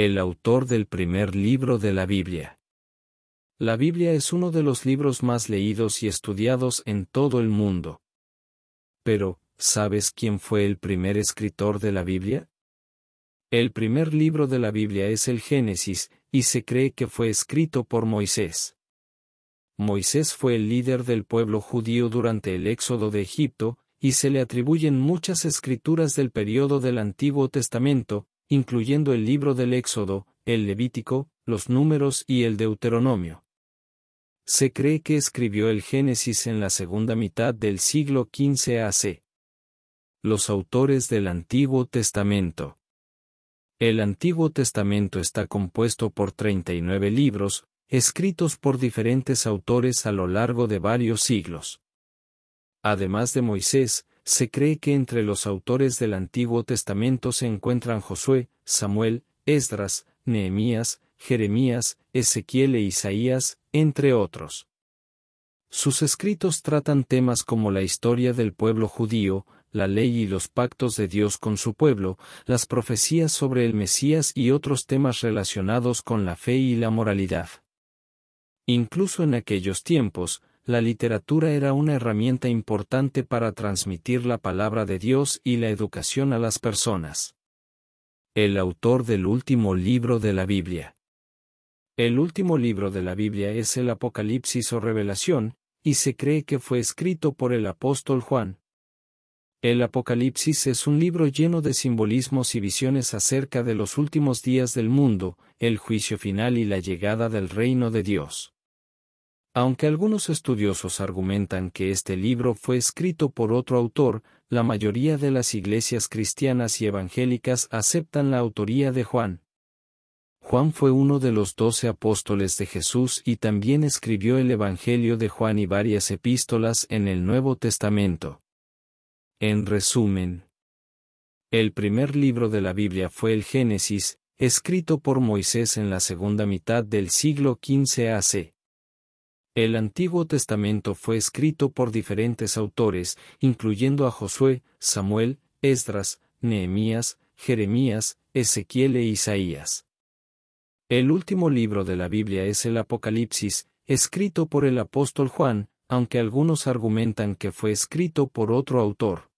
el autor del primer libro de la Biblia. La Biblia es uno de los libros más leídos y estudiados en todo el mundo. Pero, ¿sabes quién fue el primer escritor de la Biblia? El primer libro de la Biblia es el Génesis, y se cree que fue escrito por Moisés. Moisés fue el líder del pueblo judío durante el éxodo de Egipto, y se le atribuyen muchas escrituras del período del Antiguo Testamento, incluyendo el libro del Éxodo, el Levítico, los Números y el Deuteronomio. Se cree que escribió el Génesis en la segunda mitad del siglo XV AC. Los autores del Antiguo Testamento. El Antiguo Testamento está compuesto por 39 libros, escritos por diferentes autores a lo largo de varios siglos. Además de Moisés, se cree que entre los autores del Antiguo Testamento se encuentran Josué, Samuel, Esdras, Nehemías, Jeremías, Ezequiel e Isaías, entre otros. Sus escritos tratan temas como la historia del pueblo judío, la ley y los pactos de Dios con su pueblo, las profecías sobre el Mesías y otros temas relacionados con la fe y la moralidad. Incluso en aquellos tiempos, la literatura era una herramienta importante para transmitir la palabra de Dios y la educación a las personas. El autor del último libro de la Biblia. El último libro de la Biblia es el Apocalipsis o Revelación, y se cree que fue escrito por el apóstol Juan. El Apocalipsis es un libro lleno de simbolismos y visiones acerca de los últimos días del mundo, el juicio final y la llegada del reino de Dios. Aunque algunos estudiosos argumentan que este libro fue escrito por otro autor, la mayoría de las iglesias cristianas y evangélicas aceptan la autoría de Juan. Juan fue uno de los doce apóstoles de Jesús y también escribió el Evangelio de Juan y varias epístolas en el Nuevo Testamento. En resumen, el primer libro de la Biblia fue el Génesis, escrito por Moisés en la segunda mitad del siglo XV AC. El Antiguo Testamento fue escrito por diferentes autores, incluyendo a Josué, Samuel, Esdras, Nehemías, Jeremías, Ezequiel e Isaías. El último libro de la Biblia es el Apocalipsis, escrito por el apóstol Juan, aunque algunos argumentan que fue escrito por otro autor.